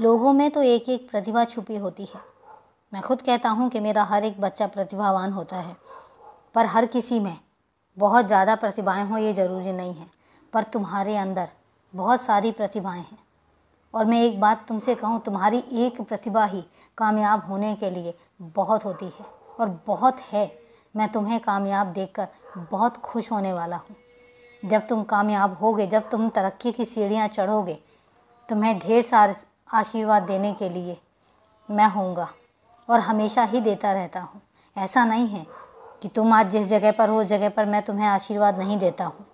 लोगों में तो एक एक प्रतिभा छुपी होती है मैं खुद कहता हूँ कि मेरा हर एक बच्चा प्रतिभावान होता है पर हर किसी में बहुत ज़्यादा प्रतिभाएं हों ये ज़रूरी नहीं है पर तुम्हारे अंदर बहुत सारी प्रतिभाएं हैं और मैं एक बात तुमसे कहूँ तुम्हारी एक प्रतिभा ही कामयाब होने के लिए बहुत होती है और बहुत है मैं तुम्हें कामयाब देखकर बहुत खुश होने वाला हूँ जब तुम कामयाब होगे जब तुम तरक्की की सीढ़ियाँ चढ़ोगे तुम्हें ढेर सारे आशीर्वाद देने के लिए मैं होऊंगा और हमेशा ही देता रहता हूँ ऐसा नहीं है कि तुम आज जिस जगह पर हो उस जगह पर मैं तुम्हें आशीर्वाद नहीं देता हूँ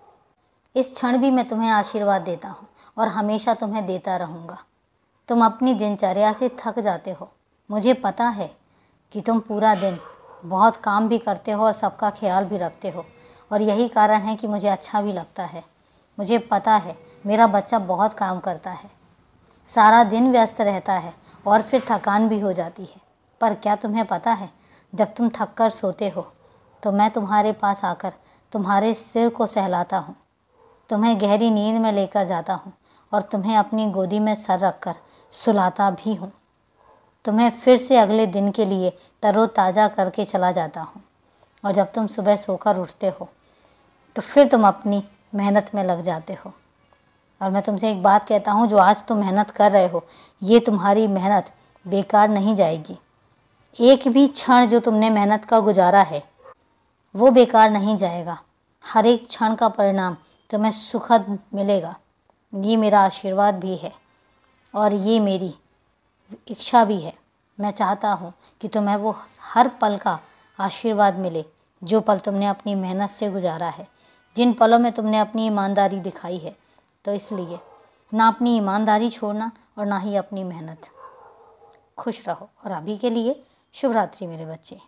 इस क्षण भी मैं तुम्हें आशीर्वाद देता हूँ और हमेशा तुम्हें देता रहूँगा तुम अपनी दिनचर्या से थक जाते हो मुझे पता है कि तुम पूरा दिन बहुत काम भी करते हो और सबका ख्याल भी रखते हो और यही कारण है कि मुझे अच्छा भी लगता है मुझे पता है मेरा बच्चा बहुत काम करता है सारा दिन व्यस्त रहता है और फिर थकान भी हो जाती है पर क्या तुम्हें पता है जब तुम थक कर सोते हो तो मैं तुम्हारे पास आकर तुम्हारे सिर को सहलाता हूँ तुम्हें गहरी नींद में लेकर जाता हूँ और तुम्हें अपनी गोदी में सर रख कर सुलाता भी हूँ तुम्हें फिर से अगले दिन के लिए तरोताज़ा करके चला जाता हूँ और जब तुम सुबह सोकर उठते हो तो फिर तुम अपनी मेहनत में लग जाते हो और मैं तुमसे एक बात कहता हूँ जो आज तुम मेहनत कर रहे हो ये तुम्हारी मेहनत बेकार नहीं जाएगी एक भी क्षण जो तुमने मेहनत का गुजारा है वो बेकार नहीं जाएगा हर एक क्षण का परिणाम तुम्हें सुखद मिलेगा ये मेरा आशीर्वाद भी है और ये मेरी इच्छा भी है मैं चाहता हूँ कि तुम्हें वो हर पल का आशीर्वाद मिले जो पल तुमने अपनी मेहनत से गुजारा है जिन पलों में तुमने अपनी ईमानदारी दिखाई है तो इसलिए ना अपनी ईमानदारी छोड़ना और ना ही अपनी मेहनत खुश रहो और अभी के लिए शुभ रात्रि मेरे बच्चे